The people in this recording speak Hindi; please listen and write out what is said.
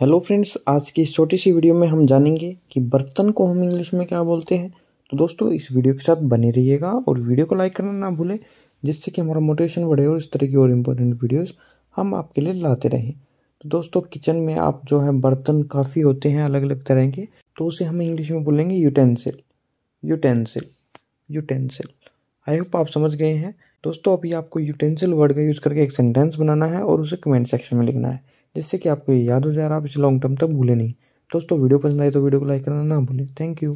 हेलो फ्रेंड्स आज की इस छोटी सी वीडियो में हम जानेंगे कि बर्तन को हम इंग्लिश में क्या बोलते हैं तो दोस्तों इस वीडियो के साथ बने रहिएगा और वीडियो को लाइक करना ना भूलें जिससे कि हमारा मोटिवेशन बढ़े और इस तरह की और इम्पोर्टेंट वीडियोस हम आपके लिए लाते रहें तो दोस्तों किचन में आप जो है बर्तन काफ़ी होते हैं अलग अलग तरह के तो उसे हम इंग्लिश में बोलेंगे utensil utensil utensil I hope आप समझ गए हैं दोस्तों अभी आपको यूटेंसिल वर्ड का यूज़ करके एक सेंटेंस बनाना है और उसे कमेंट सेक्शन में लिखना है जिससे कि आपको याद हो जाए और आप इसे लॉन्ग टर्म तक भूलें नहीं दोस्तों वीडियो पसंद आए तो वीडियो को लाइक करना ना भूलें थैंक यू